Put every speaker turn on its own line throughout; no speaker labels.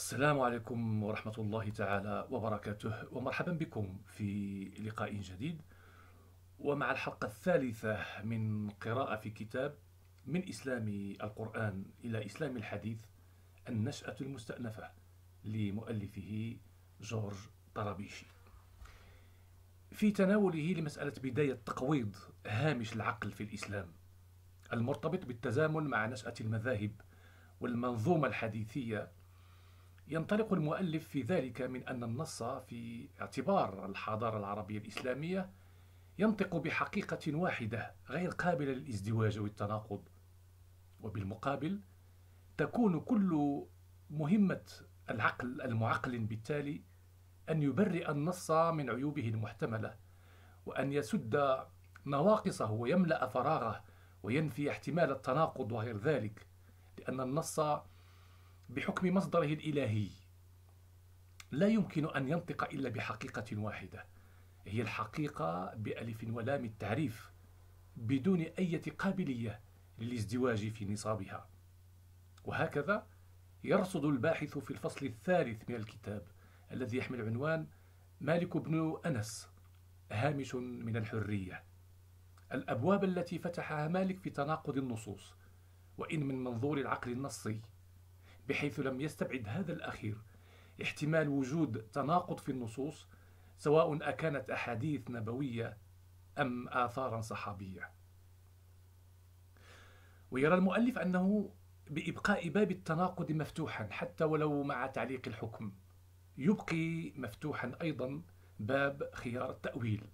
السلام عليكم ورحمة الله تعالى وبركاته ومرحبا بكم في لقاء جديد ومع الحلقة الثالثة من قراءة في كتاب من إسلام القرآن إلى إسلام الحديث النشأة المستأنفة لمؤلفه جورج طرابيشي في تناوله لمسألة بداية تقويض هامش العقل في الإسلام المرتبط بالتزامن مع نشأة المذاهب والمنظومة الحديثية ينطلق المؤلف في ذلك من أن النص في اعتبار الحضارة العربية الإسلامية ينطق بحقيقة واحدة غير قابلة للازدواج والتناقض وبالمقابل تكون كل مهمة العقل المعقل بالتالي أن يبرئ النص من عيوبه المحتملة وأن يسد نواقصه ويملأ فراغه وينفي احتمال التناقض وغير ذلك لأن النص بحكم مصدره الإلهي لا يمكن أن ينطق إلا بحقيقة واحدة هي الحقيقة بألف ولام التعريف بدون أي قابلية للازدواج في نصابها وهكذا يرصد الباحث في الفصل الثالث من الكتاب الذي يحمل عنوان مالك بن أنس هامش من الحرية الأبواب التي فتحها مالك في تناقض النصوص وإن من منظور العقل النصي بحيث لم يستبعد هذا الأخير احتمال وجود تناقض في النصوص سواء أكانت أحاديث نبوية أم آثارا صحابية ويرى المؤلف أنه بإبقاء باب التناقض مفتوحا حتى ولو مع تعليق الحكم يبقي مفتوحا أيضا باب خيار التأويل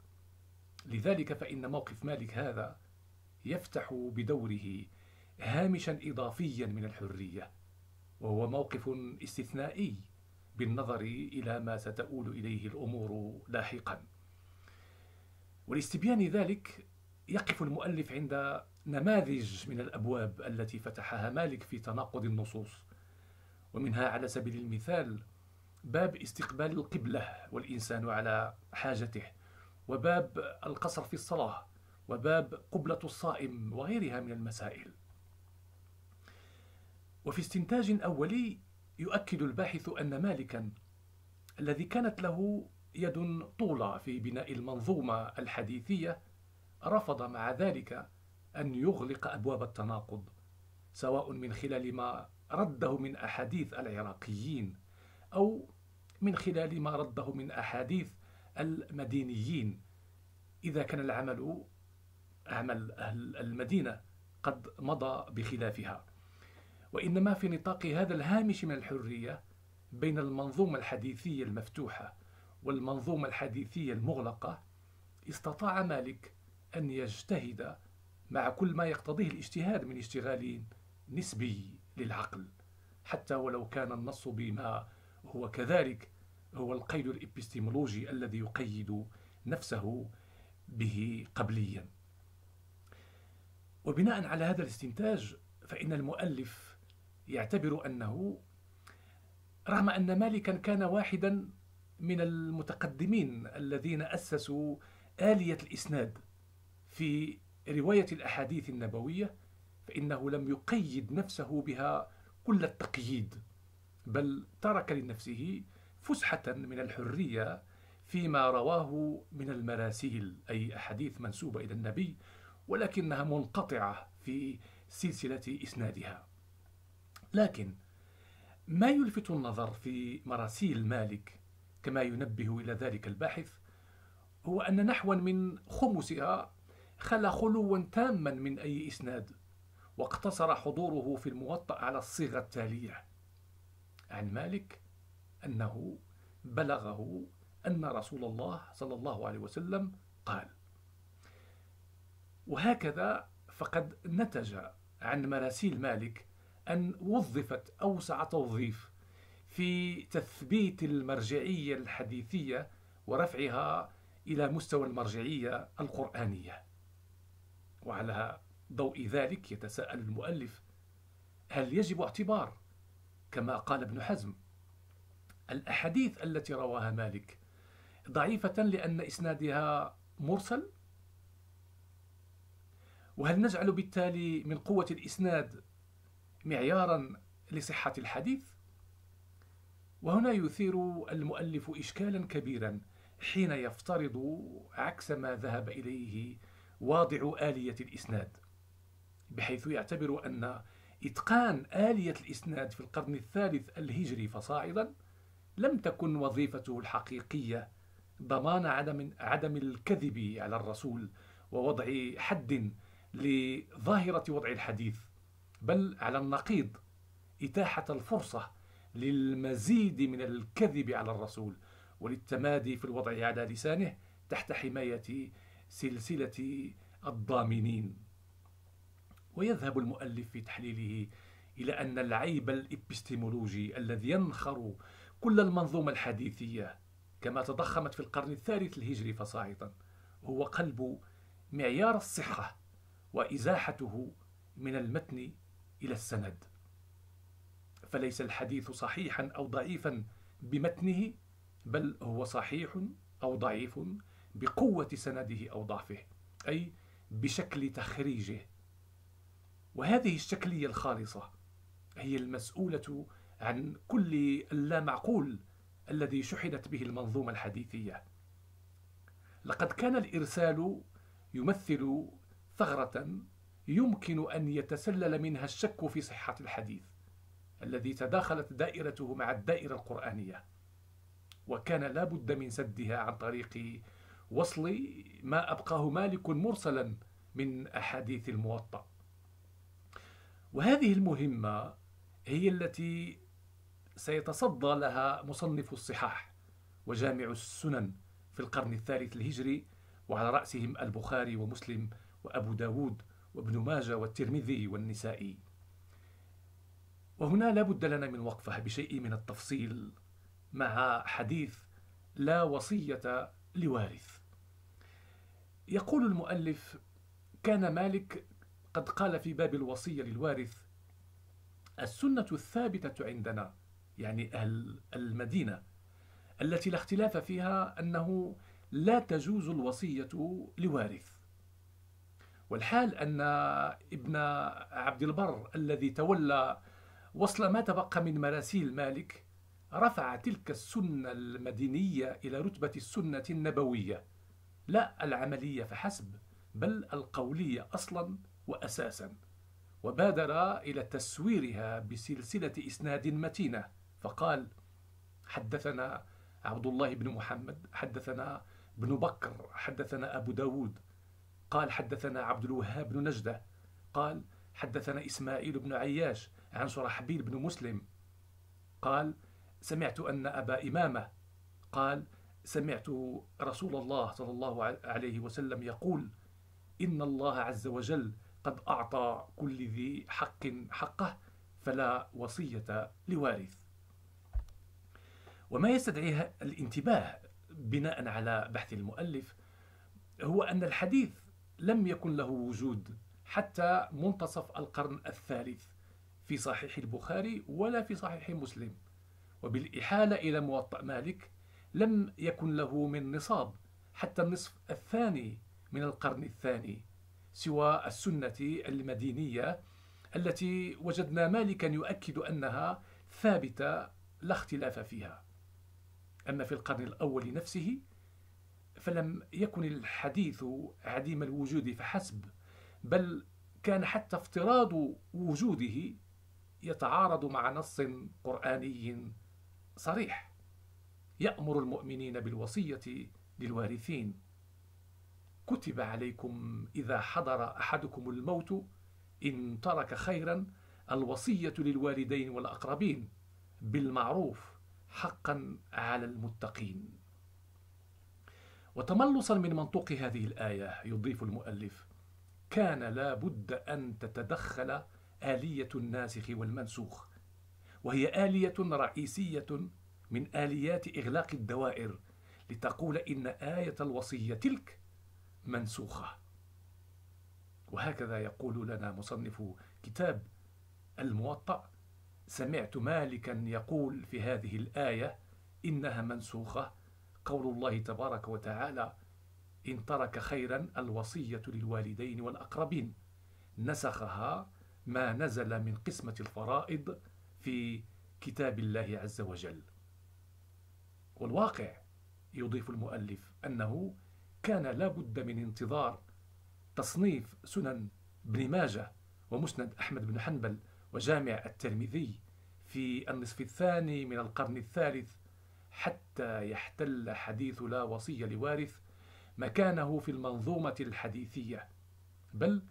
لذلك فإن موقف مالك هذا يفتح بدوره هامشا إضافيا من الحرية وهو موقف استثنائي بالنظر إلى ما ستؤول إليه الأمور لاحقا ولاستبيان ذلك يقف المؤلف عند نماذج من الأبواب التي فتحها مالك في تناقض النصوص ومنها على سبيل المثال باب استقبال القبلة والإنسان على حاجته وباب القصر في الصلاة وباب قبلة الصائم وغيرها من المسائل وفي استنتاج أولي يؤكد الباحث أن مالكا الذي كانت له يد طولى في بناء المنظومة الحديثية رفض مع ذلك أن يغلق أبواب التناقض سواء من خلال ما رده من أحاديث العراقيين أو من خلال ما رده من أحاديث المدينيين إذا كان العمل عمل أهل المدينة قد مضى بخلافها وإنما في نطاق هذا الهامش من الحرية بين المنظومة الحديثية المفتوحة والمنظومة الحديثية المغلقة استطاع مالك أن يجتهد مع كل ما يقتضيه الاجتهاد من اشتغال نسبي للعقل حتى ولو كان النص بما هو كذلك هو القيد الإبستيمولوجي الذي يقيد نفسه به قبليا وبناء على هذا الاستنتاج فإن المؤلف يعتبر أنه رغم أن مالكا كان واحدا من المتقدمين الذين أسسوا آلية الإسناد في رواية الأحاديث النبوية فإنه لم يقيد نفسه بها كل التقييد بل ترك لنفسه فسحة من الحرية فيما رواه من المراسيل أي أحاديث منسوبة إلى النبي ولكنها منقطعة في سلسلة إسنادها لكن ما يلفت النظر في مراسيل مالك كما ينبه إلى ذلك الباحث هو أن نحوا من خمسها خلا خلوا تاما من أي إسناد واقتصر حضوره في الموطأ على الصيغة التالية عن مالك أنه بلغه أن رسول الله صلى الله عليه وسلم قال وهكذا فقد نتج عن مراسيل مالك أن وظفت أوسع توظيف في تثبيت المرجعية الحديثية ورفعها إلى مستوى المرجعية القرآنية وعلى ضوء ذلك يتساءل المؤلف هل يجب اعتبار كما قال ابن حزم الأحاديث التي رواها مالك ضعيفة لأن إسنادها مرسل وهل نجعل بالتالي من قوة الإسناد معيارا لصحة الحديث؟ وهنا يثير المؤلف إشكالا كبيرا حين يفترض عكس ما ذهب إليه واضع آلية الإسناد بحيث يعتبر أن إتقان آلية الإسناد في القرن الثالث الهجري فصاعدا لم تكن وظيفته الحقيقية ضمان عدم عدم الكذب على الرسول ووضع حد لظاهرة وضع الحديث بل على النقيض إتاحة الفرصة للمزيد من الكذب على الرسول وللتمادي في الوضع على لسانه تحت حماية سلسلة الضامنين ويذهب المؤلف في تحليله إلى أن العيب الإبستيمولوجي الذي ينخر كل المنظومة الحديثية كما تضخمت في القرن الثالث الهجري فصاعدا هو قلب معيار الصحة وإزاحته من المتن إلى السند فليس الحديث صحيحا أو ضعيفا بمتنه بل هو صحيح أو ضعيف بقوة سنده أو ضعفه أي بشكل تخريجه وهذه الشكلية الخالصة هي المسؤولة عن كل اللامعقول الذي شحنت به المنظومة الحديثية لقد كان الإرسال يمثل ثغرة يمكن أن يتسلل منها الشك في صحة الحديث الذي تداخلت دائرته مع الدائرة القرآنية وكان لا بد من سدها عن طريق وصل ما أبقاه مالك مرسلا من أحاديث الموطأ وهذه المهمة هي التي سيتصدى لها مصنف الصحاح وجامع السنن في القرن الثالث الهجري وعلى رأسهم البخاري ومسلم وأبو داود وابن ماجه والترمذي والنسائي وهنا لا بد لنا من وقفه بشيء من التفصيل مع حديث لا وصية لوارث يقول المؤلف كان مالك قد قال في باب الوصية للوارث السنة الثابتة عندنا يعني أهل المدينة التي لا اختلاف فيها أنه لا تجوز الوصية لوارث والحال أن ابن عبد البر الذي تولى وصل ما تبقى من مراسيل مالك رفع تلك السنة المدينية إلى رتبة السنة النبوية لا العملية فحسب بل القولية أصلا وأساسا وبادر إلى تسويرها بسلسلة إسناد متينة فقال حدثنا عبد الله بن محمد حدثنا ابن بكر حدثنا أبو داود قال حدثنا عبد الوهاب بن نجدة قال حدثنا إسماعيل بن عياش عن شرحبيل بن مسلم قال سمعت أن أبا إمامة قال سمعت رسول الله صلى الله عليه وسلم يقول إن الله عز وجل قد أعطى كل ذي حق حقه فلا وصية لوارث وما يستدعي الانتباه بناء على بحث المؤلف هو أن الحديث لم يكن له وجود حتى منتصف القرن الثالث في صحيح البخاري ولا في صحيح مسلم وبالإحالة إلى موطأ مالك لم يكن له من نصاب حتى النصف الثاني من القرن الثاني سوى السنة المدينية التي وجدنا مالكا يؤكد أنها ثابتة لا اختلاف فيها أما في القرن الأول نفسه فلم يكن الحديث عديم الوجود فحسب بل كان حتى افتراض وجوده يتعارض مع نص قراني صريح يامر المؤمنين بالوصيه للوارثين كتب عليكم اذا حضر احدكم الموت ان ترك خيرا الوصيه للوالدين والاقربين بالمعروف حقا على المتقين وتملصا من منطوق هذه الآية يضيف المؤلف كان لا بد أن تتدخل آلية الناسخ والمنسوخ وهي آلية رئيسية من آليات إغلاق الدوائر لتقول إن آية الوصية تلك منسوخة وهكذا يقول لنا مصنف كتاب الموطأ سمعت مالكا يقول في هذه الآية إنها منسوخة قول الله تبارك وتعالى إن ترك خيرا الوصية للوالدين والأقربين نسخها ما نزل من قسمة الفرائض في كتاب الله عز وجل والواقع يضيف المؤلف أنه كان لابد من انتظار تصنيف سنن بن ماجه ومسند أحمد بن حنبل وجامع الترمذي في النصف الثاني من القرن الثالث حتى يحتل حديث لا وصي لوارث مكانه في المنظومة الحديثية بل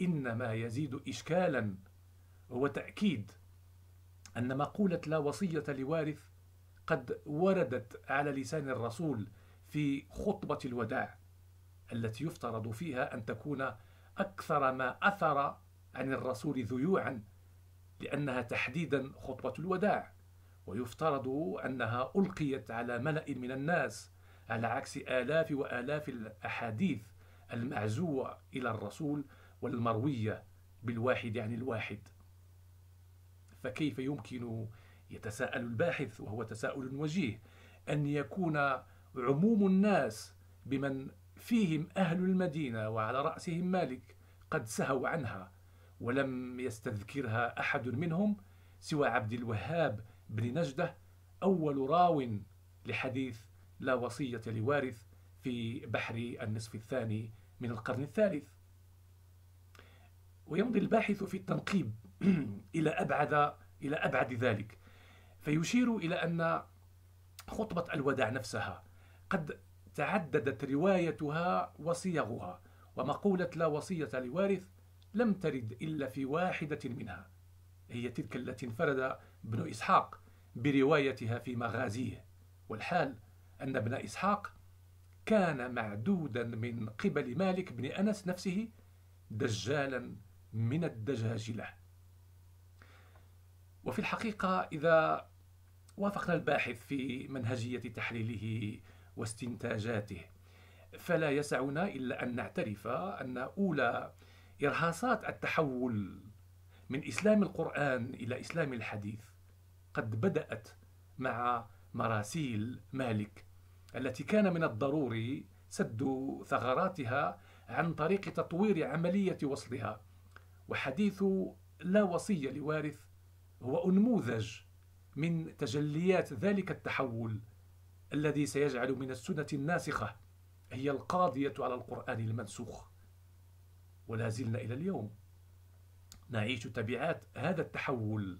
إن ما يزيد إشكالا هو تأكيد أن مقولة لا وصية لوارث قد وردت على لسان الرسول في خطبة الوداع التي يفترض فيها أن تكون أكثر ما أثر عن الرسول ذيوعا لأنها تحديدا خطبة الوداع ويفترض أنها ألقيت على ملأ من الناس على عكس آلاف وآلاف الأحاديث المعزوة إلى الرسول والمروية بالواحد عن الواحد فكيف يمكن يتساءل الباحث وهو تساؤل وجيه أن يكون عموم الناس بمن فيهم أهل المدينة وعلى رأسهم مالك قد سهوا عنها ولم يستذكرها أحد منهم سوى عبد الوهاب بن نجدة أول راو لحديث لا وصية لوارث في بحر النصف الثاني من القرن الثالث ويمضي الباحث في التنقيب إلى أبعد إلى أبعد ذلك فيشير إلى أن خطبة الوداع نفسها قد تعددت روايتها وصيغها ومقولة لا وصية لوارث لم ترد إلا في واحدة منها هي تلك التي انفرد ابن إسحاق بروايتها في مغازيه والحال أن ابن إسحاق كان معدودا من قبل مالك بن أنس نفسه دجالا من الدجاجلة وفي الحقيقة إذا وافقنا الباحث في منهجية تحليله واستنتاجاته فلا يسعنا إلا أن نعترف أن أولى إرهاصات التحول من إسلام القرآن إلى إسلام الحديث قد بدأت مع مراسيل مالك التي كان من الضروري سد ثغراتها عن طريق تطوير عملية وصلها وحديث لا وصية لوارث هو أنموذج من تجليات ذلك التحول الذي سيجعل من السنة الناسخة هي القاضية على القرآن المنسوخ ولا زلنا إلى اليوم نعيش تبعات هذا التحول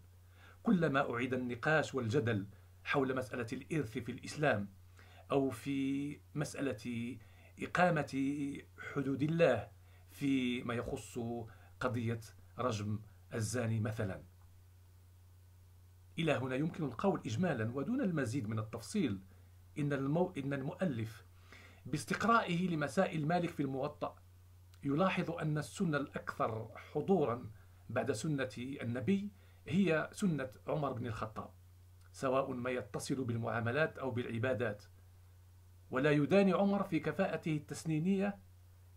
كلما أعيد النقاش والجدل حول مسألة الإرث في الإسلام أو في مسألة إقامة حدود الله فيما يخص قضية رجم الزاني مثلا إلى هنا يمكن القول إجمالا ودون المزيد من التفصيل إن, المو... إن المؤلف باستقرائه لمسائل مالك في الموطأ يلاحظ أن السنة الأكثر حضورا بعد سنة النبي هي سنة عمر بن الخطاب سواء ما يتصل بالمعاملات أو بالعبادات ولا يداني عمر في كفاءته التسنينية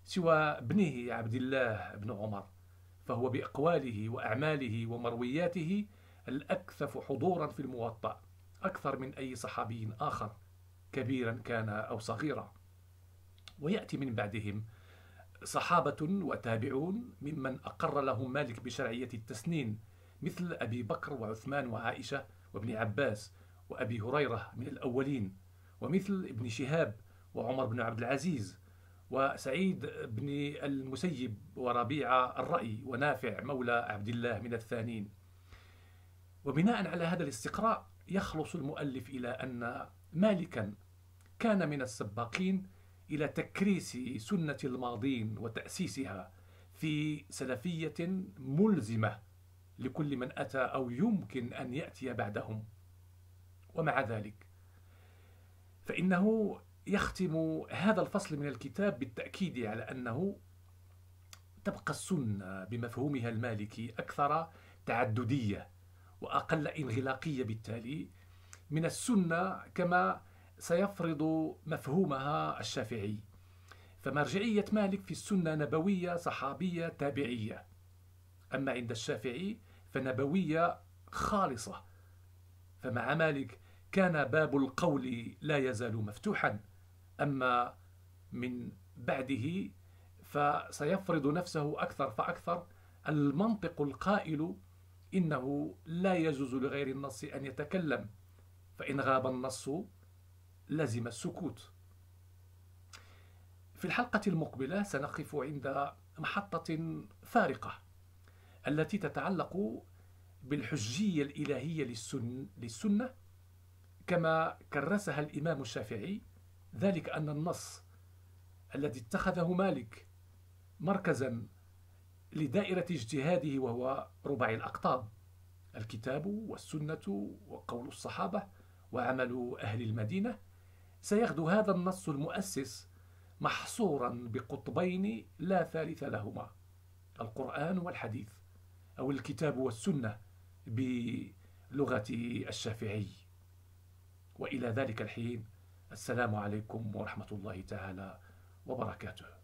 سوى ابنه عبد الله بن عمر فهو بأقواله وأعماله ومروياته الأكثف حضورا في الموطأ أكثر من أي صحابي آخر كبيرا كان أو صغيرا ويأتي من بعدهم صحابة وتابعون ممن أقر لهم مالك بشرعية التسنين مثل أبي بكر وعثمان وعائشة وابن عباس وأبي هريرة من الأولين ومثل ابن شهاب وعمر بن عبد العزيز وسعيد بن المسيب وربيعة الرأي ونافع مولى عبد الله من الثانين وبناء على هذا الاستقراء يخلص المؤلف إلى أن مالكا كان من السباقين إلى تكريس سنة الماضين وتأسيسها في سلفية ملزمة لكل من أتى أو يمكن أن يأتي بعدهم ومع ذلك فإنه يختم هذا الفصل من الكتاب بالتأكيد على أنه تبقى السنة بمفهومها المالكي أكثر تعددية وأقل انغلاقية بالتالي من السنة كما سيفرض مفهومها الشافعي فمرجعية مالك في السنة نبوية صحابية تابعية أما عند الشافعي فنبوية خالصة فمع مالك كان باب القول لا يزال مفتوحا أما من بعده فسيفرض نفسه أكثر فأكثر المنطق القائل إنه لا يجوز لغير النص أن يتكلم فإن غاب النص لازم السكوت في الحلقة المقبلة سنقف عند محطة فارقة التي تتعلق بالحجية الإلهية للسن للسنة كما كرسها الإمام الشافعي ذلك أن النص الذي اتخذه مالك مركزا لدائرة اجتهاده وهو ربع الأقطاب الكتاب والسنة وقول الصحابة وعمل أهل المدينة سيغدو هذا النص المؤسس محصورا بقطبين لا ثالث لهما القرآن والحديث أو الكتاب والسنة بلغة الشافعي وإلى ذلك الحين السلام عليكم ورحمة الله تعالى وبركاته